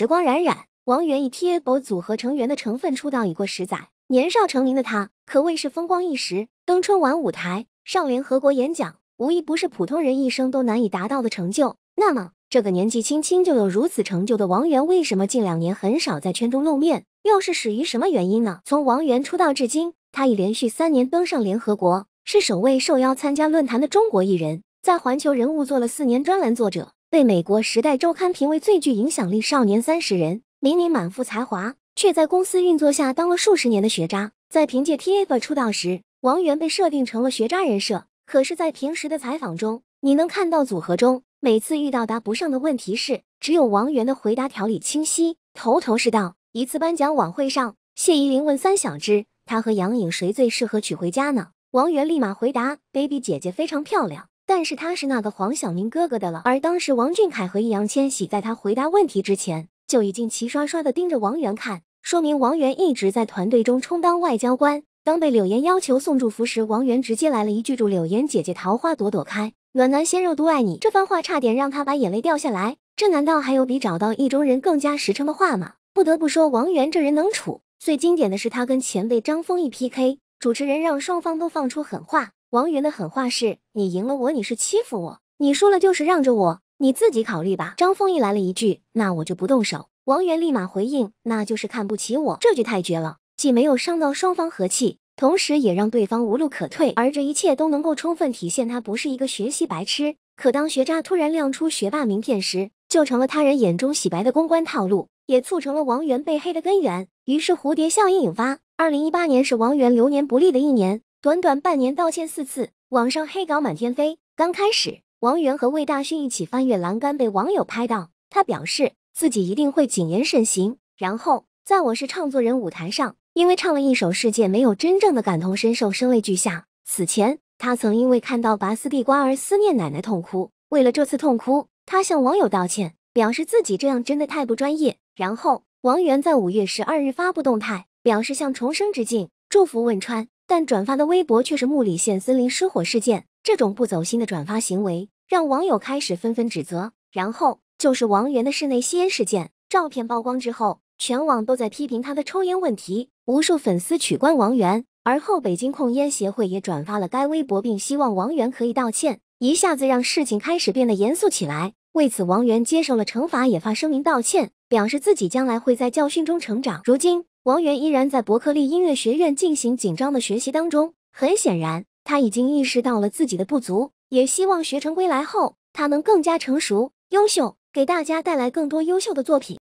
时光荏苒，王源以 TFBOYS 组合成员的成分出道已过十载。年少成名的他可谓是风光一时，登春晚舞台、上联合国演讲，无一不是普通人一生都难以达到的成就。那么，这个年纪轻轻就有如此成就的王源，为什么近两年很少在圈中露面？又是始于什么原因呢？从王源出道至今，他已连续三年登上联合国，是首位受邀参加论坛的中国艺人。在《环球人物》做了四年专栏作者。被美国《时代周刊》评为最具影响力少年三十人，明明满腹才华，却在公司运作下当了数十年的学渣。在凭借 TF 出道时，王源被设定成了学渣人设。可是，在平时的采访中，你能看到组合中每次遇到答不上的问题时，只有王源的回答条理清晰，头头是道。一次颁奖晚会上，谢依霖问三小只，他和杨颖谁最适合娶回家呢？王源立马回答：“baby 姐姐非常漂亮。”但是他是那个黄晓明哥哥的了，而当时王俊凯和易烊千玺在他回答问题之前，就已经齐刷刷的盯着王源看，说明王源一直在团队中充当外交官。当被柳岩要求送祝福时，王源直接来了一句祝柳岩姐姐桃花朵朵开，暖男鲜肉都爱你。这番话差点让他把眼泪掉下来。这难道还有比找到意中人更加实诚的话吗？不得不说，王源这人能处。最经典的是他跟前辈张丰毅 PK，主持人让双方都放出狠话。王源的狠话是：“你赢了我，你是欺负我；你输了就是让着我，你自己考虑吧。”张丰毅来了一句：“那我就不动手。”王源立马回应：“那就是看不起我。”这句太绝了，既没有伤到双方和气，同时也让对方无路可退。而这一切都能够充分体现他不是一个学习白痴，可当学渣突然亮出学霸名片时，就成了他人眼中洗白的公关套路，也促成了王源被黑的根源。于是蝴蝶效应引发。二零一八年是王源流年不利的一年。短短半年，道歉四次，网上黑稿满天飞。刚开始，王源和魏大勋一起翻越栏杆被网友拍到，他表示自己一定会谨言慎行。然后，在我是唱作人舞台上，因为唱了一首《世界》，没有真正的感同身受，声泪俱下。此前，他曾因为看到拔丝地瓜而思念奶奶痛哭。为了这次痛哭，他向网友道歉，表示自己这样真的太不专业。然后，王源在五月十二日发布动态，表示向重生致敬，祝福汶川。但转发的微博却是木里县森林失火事件，这种不走心的转发行为让网友开始纷纷指责。然后就是王源的室内吸烟事件，照片曝光之后，全网都在批评他的抽烟问题，无数粉丝取关王源。而后，北京控烟协会也转发了该微博，并希望王源可以道歉，一下子让事情开始变得严肃起来。为此，王源接受了惩罚，也发声明道歉，表示自己将来会在教训中成长。如今。王源依然在伯克利音乐学院进行紧张的学习当中。很显然，他已经意识到了自己的不足，也希望学成归来后，他能更加成熟、优秀，给大家带来更多优秀的作品。